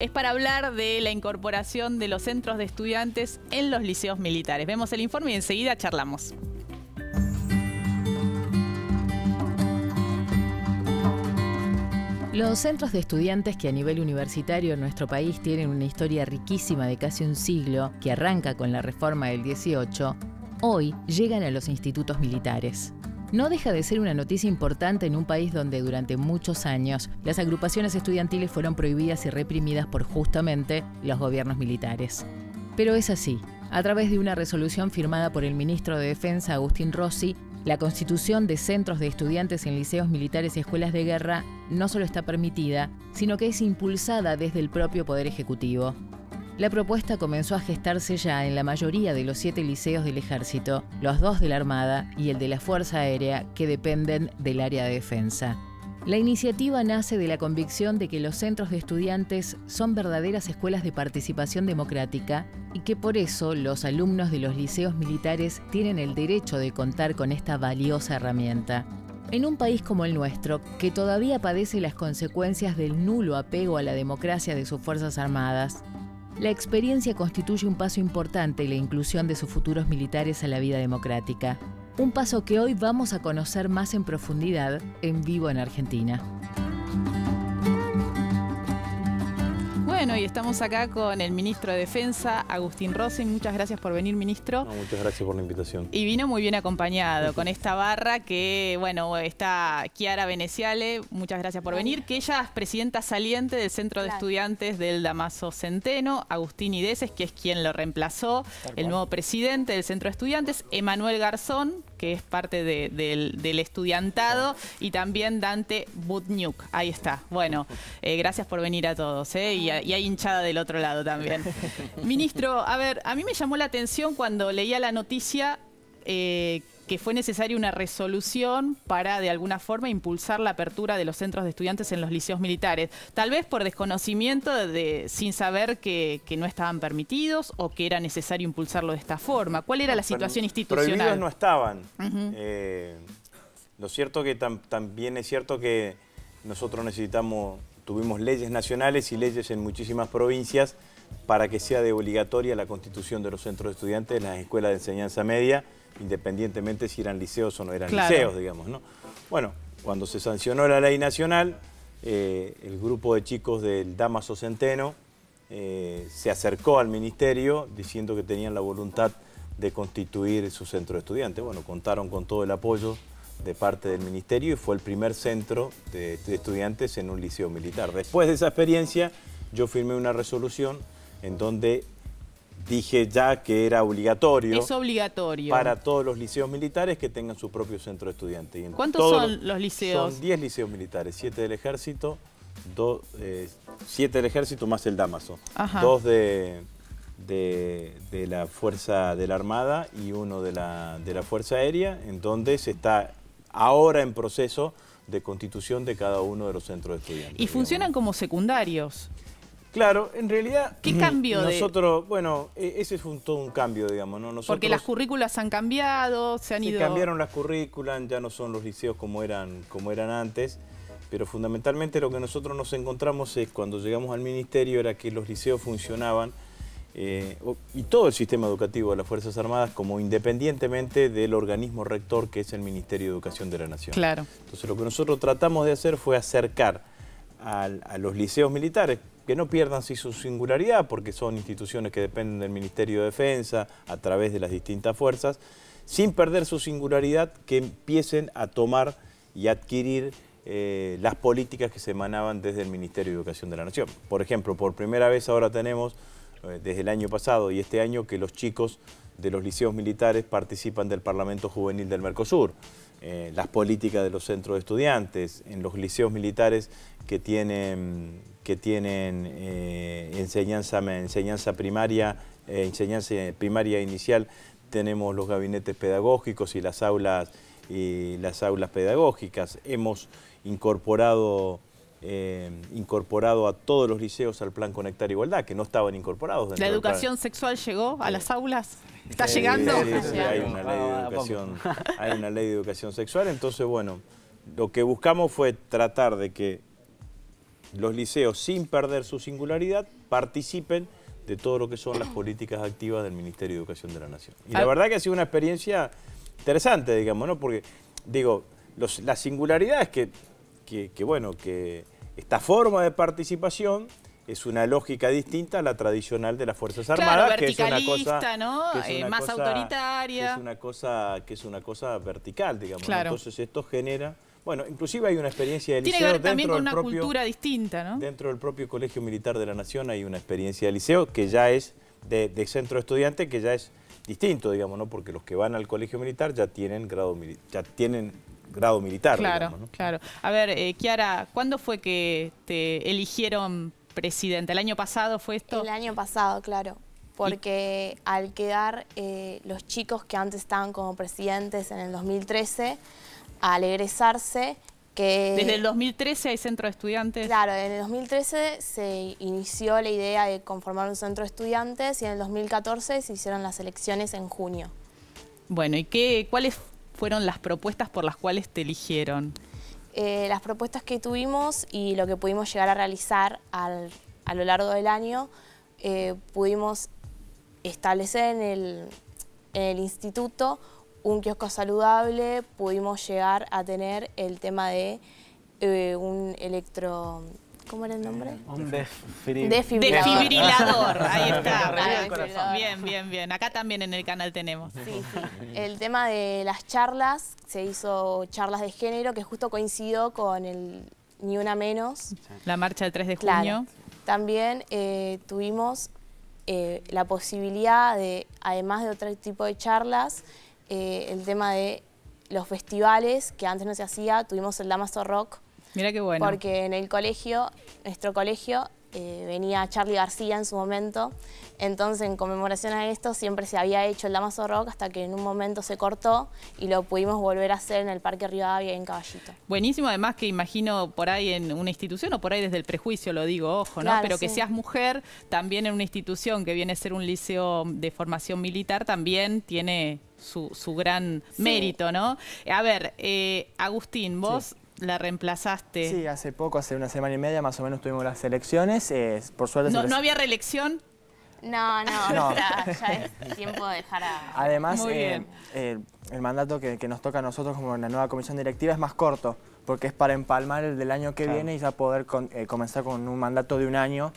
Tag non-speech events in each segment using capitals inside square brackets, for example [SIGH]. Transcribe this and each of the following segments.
es para hablar de la incorporación de los centros de estudiantes en los liceos militares. Vemos el informe y enseguida charlamos. Los centros de estudiantes que a nivel universitario en nuestro país tienen una historia riquísima de casi un siglo, que arranca con la reforma del 18, hoy llegan a los institutos militares no deja de ser una noticia importante en un país donde durante muchos años las agrupaciones estudiantiles fueron prohibidas y reprimidas por justamente los gobiernos militares. Pero es así. A través de una resolución firmada por el ministro de Defensa, Agustín Rossi, la constitución de centros de estudiantes en liceos militares y escuelas de guerra no solo está permitida, sino que es impulsada desde el propio Poder Ejecutivo. La propuesta comenzó a gestarse ya en la mayoría de los siete liceos del Ejército, los dos de la Armada y el de la Fuerza Aérea, que dependen del área de defensa. La iniciativa nace de la convicción de que los centros de estudiantes son verdaderas escuelas de participación democrática y que por eso los alumnos de los liceos militares tienen el derecho de contar con esta valiosa herramienta. En un país como el nuestro, que todavía padece las consecuencias del nulo apego a la democracia de sus Fuerzas Armadas, la experiencia constituye un paso importante en la inclusión de sus futuros militares a la vida democrática. Un paso que hoy vamos a conocer más en profundidad en vivo en Argentina. Bueno, y estamos acá con el ministro de Defensa, Agustín Rossi. Muchas gracias por venir, ministro. muchas gracias por la invitación. Y vino muy bien acompañado con esta barra que, bueno, está Kiara Veneciale. Muchas gracias por venir, que ella es presidenta saliente del Centro de Estudiantes del Damaso Centeno. Agustín Ideses, que es quien lo reemplazó, el nuevo presidente del Centro de Estudiantes. Emanuel Garzón, que es parte del, estudiantado, y también Dante Butniuk. Ahí está. Bueno, eh, gracias por venir a todos. Eh, y hay hinchada del otro lado también. [LAUGHS] Ministro, a ver, a mí me llamó la atención cuando leía la noticia eh, que fue necesaria una resolución para, de alguna forma, impulsar la apertura de los centros de estudiantes en los liceos militares. Tal vez por desconocimiento, de, sin saber que, no estaban permitidos o que era necesario impulsarlo de esta forma. ¿Cuál era la situación institucional? no estaban. Eh, lo cierto que también es cierto que nosotros necesitamos tuvimos leyes nacionales y leyes en muchísimas provincias para que sea de obligatoria la constitución de los centros de estudiantes en las escuelas de enseñanza media, independientemente si eran liceos o no eran liceos, digamos. ¿no? Bueno, cuando se sancionó la ley nacional, eh, el grupo de chicos del Damaso Centeno eh, se acercó al ministerio diciendo que tenían la voluntad de constituir su centro de estudiantes. Bueno, contaron con todo el apoyo de parte del ministerio y fue el primer centro de, estudiantes en un liceo militar. Después de esa experiencia yo firmé una resolución en donde dije ya que era obligatorio. Es obligatorio. Para todos los liceos militares que tengan su propio centro de estudiantes. ¿Cuántos son los, liceos? Son 10 liceos militares, 7 del ejército, 7 eh, del ejército más el Damaso. 2 de, de, la Fuerza de la Armada y uno de de la Fuerza Aérea, en donde se está ahora en proceso de constitución de cada uno de los centros de estudiantes. Y funcionan como secundarios. Claro, en realidad... ¿Qué mm, cambio? Nosotros, bueno, e, ese es un, todo un cambio, digamos, Porque las currículas han cambiado, se han se cambiaron las currículas, ya no son los liceos como eran, como eran antes, pero fundamentalmente lo que nosotros nos encontramos es cuando llegamos al ministerio era que los liceos funcionaban eh, y todo el sistema educativo de las Fuerzas Armadas como independientemente del organismo rector que es el Ministerio de Educación de la Nación. Claro. Entonces lo que nosotros tratamos de hacer fue acercar a, los liceos militares, que no pierdan su singularidad porque son instituciones que dependen del Ministerio de Defensa a través de las distintas fuerzas, sin perder su singularidad que empiecen a tomar y adquirir eh, las políticas que se emanaban desde el Ministerio de Educación de la Nación. Por ejemplo, por primera vez ahora tenemos eh, desde el año pasado y este año que los chicos de los liceos militares participan del Parlamento Juvenil del Mercosur. Eh, las políticas de los centros de estudiantes, en los liceos militares que tienen, que tienen eh, enseñanza, enseñanza, primaria, enseñanza primaria inicial, tenemos los gabinetes pedagógicos y las aulas, y las aulas pedagógicas. Hemos incorporado eh, incorporado a todos los liceos al plan Conectar Igualdad, que no estaban incorporados. ¿La educación sexual llegó a las aulas? ¿Está llegando? hay, una ley de educación, sexual, entonces bueno, lo que buscamos fue tratar de que los liceos, sin perder su singularidad, participen de todo lo que son las políticas activas del Ministerio de Educación de la Nación. Y la ah. verdad que ha sido una experiencia interesante, digamos, ¿no? Porque, digo, la singularidad es que que, bueno, que esta forma de participación es una lógica distinta a la tradicional de las Fuerzas Armadas, que es una cosa más autoritaria. Que es una cosa vertical, digamos. Entonces esto genera bueno, inclusive hay una experiencia del liceo. Tiene que ver también con una cultura distinta, ¿no? Dentro del propio Colegio Militar de la Nación hay una experiencia de liceo que ya es de, de centro estudiante, que ya es distinto, digamos, ¿no? Porque los que van al colegio militar ya tienen grado militar, ya tienen grado militar. Claro, claro. A ver, eh, Kiara, ¿cuándo fue que te eligieron presidente? ¿El año pasado fue esto? El año pasado, claro. Porque al quedar eh, los chicos que antes estaban como presidentes en el 2013, al egresarse... Que, Desde el 2013 hay centro de estudiantes. Claro, en el 2013 se inició la idea de conformar un centro de estudiantes y en el 2014 se hicieron las elecciones en junio. Bueno, ¿y qué, es...? fueron las propuestas por las cuales te eligieron? Eh, las propuestas que tuvimos y lo que pudimos llegar a realizar a lo largo del año, eh, pudimos establecer en el, instituto un kiosco saludable, pudimos llegar a tener el tema de eh, un electro ¿Cómo era el nombre? Un defibrilador. Defibrilador. [LAUGHS] ahí está. bien, bien, bien. Acá también en el canal tenemos. Sí, sí. El tema de las charlas, se hizo charlas de género que justo coincidió con el Ni Una Menos. La marcha del 3 de junio. También eh, tuvimos eh, la posibilidad de, además de otro tipo de charlas, eh, el tema de los festivales que antes no se hacía. Tuvimos el Damaso Rock, Mira qué bueno. Porque en el colegio, nuestro colegio, eh, venía Charlie García en su momento, entonces en conmemoración a esto siempre se había hecho el Damaso Rock hasta que en un momento se cortó y lo pudimos volver a hacer en el Parque y en Caballito. Buenísimo, además que imagino por ahí en una institución o por ahí desde el prejuicio lo digo, ojo, ¿no? Pero que seas mujer también en una institución que viene a ser un liceo de formación militar también tiene su, gran mérito, ¿no? A ver, eh, Agustín, vos la reemplazaste. Sí, hace poco, hace una semana y media más o menos tuvimos las elecciones. Eh, por suerte... No, había reelección? No, no, [LAUGHS] Ya, es tiempo de dejar a... Además, eh, eh, el mandato que, nos toca a nosotros como la nueva comisión directiva es más corto, porque es para empalmar el del año que viene y ya poder comenzar con un mandato de un año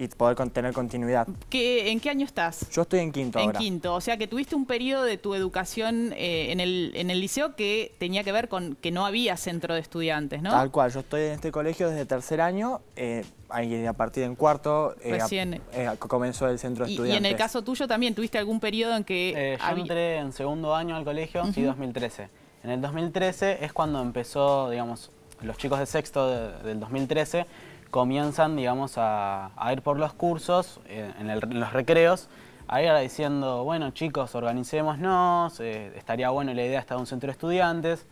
y poder tener continuidad. ¿Qué, ¿En qué año estás? Yo estoy en quinto en quinto, o sea que tuviste un periodo de tu educación eh, en, el, liceo que tenía que ver con que no había centro de estudiantes, ¿no? Tal cual, yo estoy en este colegio desde tercer año, eh, a partir del cuarto eh, Recién. comenzó el centro de y, estudiantes. Y en el caso tuyo también, ¿tuviste algún periodo en que...? yo entré en segundo año al colegio, y 2013. En el 2013 es cuando empezó, digamos, los chicos de sexto del 2013 comienzan, digamos, a, ir por los cursos, eh, en, los recreos, a ir diciendo, bueno chicos, organicémonos, eh, estaría bueno la idea estar de un centro de estudiantes.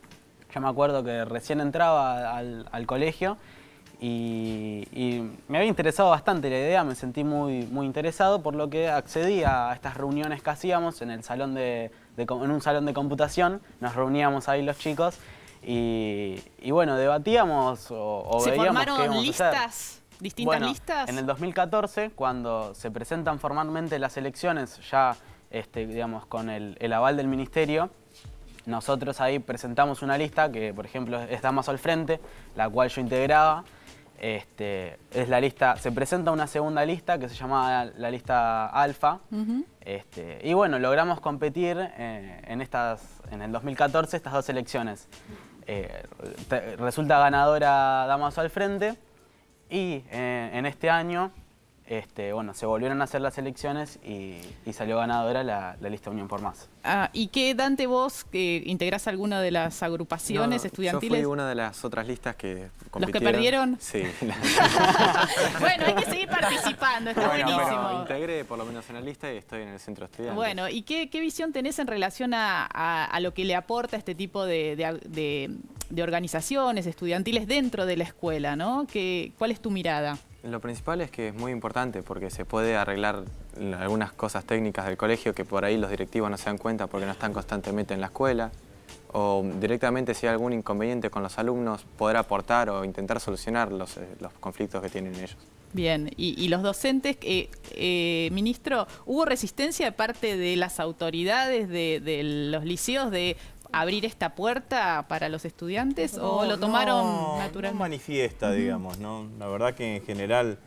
Yo me acuerdo que recién entraba al, colegio y, me había interesado bastante la idea, me sentí muy, muy interesado, por lo que accedí a estas reuniones que hacíamos en, el salón de, en un salón de computación, nos reuníamos ahí los chicos y, bueno, debatíamos o, ¿Se formaron listas? ¿Distintas listas? En el 2014, cuando se presentan formalmente las elecciones, ya este, digamos, con el, aval del ministerio, nosotros ahí presentamos una lista que, por ejemplo, está más al frente, la cual yo integraba. Este, es la lista, se presenta una segunda lista que se llama la lista Alfa. Este, y bueno, logramos competir eh, en, estas, en el 2014 estas dos elecciones. Eh, resulta ganadora Damaso al frente y eh, en este año este, bueno, se volvieron a hacer las elecciones y, salió ganadora la, la, lista Unión por Más. Ah, ¿Y qué, Dante, vos que integrás alguna de las agrupaciones estudiantiles? Yo fui una de las otras listas que ¿Los que perdieron? Sí. [LAUGHS] [LAUGHS] bueno, hay que seguir participando, está bueno, buenísimo. integré por lo menos en la lista y estoy en el centro estudiantil. Bueno, ¿y qué, visión tenés en relación a, lo que le aporta este tipo de, organizaciones estudiantiles dentro de la escuela, ¿no? ¿Cuál es tu mirada? Lo principal es que es muy importante porque se puede arreglar algunas cosas técnicas del colegio que por ahí los directivos no se dan cuenta porque no están constantemente en la escuela o directamente si hay algún inconveniente con los alumnos poder aportar o intentar solucionar los, eh, conflictos que tienen ellos. Bien, y, los docentes, eh, eh, ministro, ¿hubo resistencia de parte de las autoridades de, de los liceos de abrir esta puerta para los estudiantes o lo tomaron no, naturalmente? manifiesta, digamos, ¿no? La verdad que en general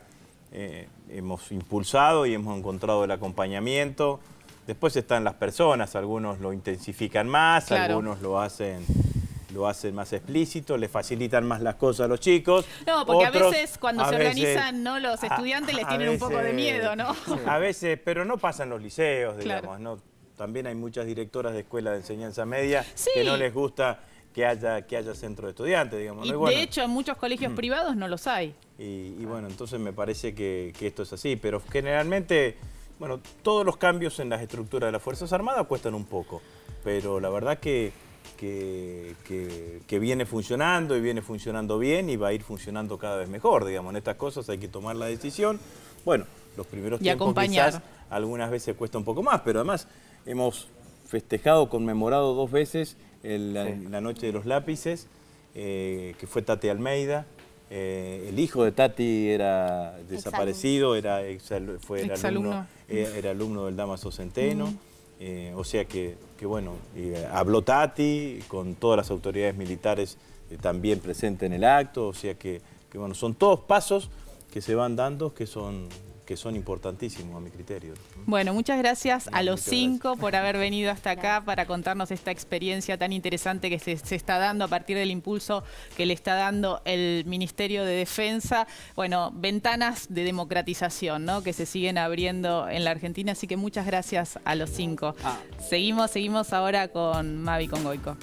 eh, hemos impulsado y hemos encontrado el acompañamiento. Después están las personas, algunos lo intensifican más, algunos lo hacen lo hacen más explícito, le facilitan más las cosas a los chicos. No, porque a veces cuando se organizan ¿no? los estudiantes les tienen un poco de miedo, ¿no? A veces, pero no pasan los liceos, digamos, ¿no? también hay muchas directoras de escuelas de enseñanza media que no les gusta que haya, que haya centro de estudiantes, digamos. Y de hecho, en muchos colegios [CLEARS THROAT] privados no los hay. Y, bueno, entonces me parece que, esto es así, pero generalmente, bueno, todos los cambios en las estructuras de las Fuerzas Armadas cuestan un poco, pero la verdad que, que, viene funcionando y viene funcionando bien y va a ir funcionando cada vez mejor, digamos. En estas cosas hay que tomar la decisión. Bueno, los primeros tiempos quizás algunas veces cuesta un poco más, pero además Hemos festejado, conmemorado dos veces la, Noche de los Lápices, eh, que fue Tati Almeida. Eh, el hijo de Tati era desaparecido, era, fue, eh, era, alumno, del Damaso Centeno. o sea que, bueno, habló Tati con todas las autoridades militares también presentes en el acto. O sea que, que bueno, son todos pasos que se van dando que son que son importantísimos a mi criterio. Bueno, muchas gracias a los cinco por haber venido hasta acá para contarnos esta experiencia tan interesante que se, está dando a partir del impulso que le está dando el Ministerio de Defensa. Bueno, ventanas de democratización ¿no? que se siguen abriendo en la Argentina, así que muchas gracias a los cinco. Ah. Seguimos, seguimos ahora con Mavi Congoico.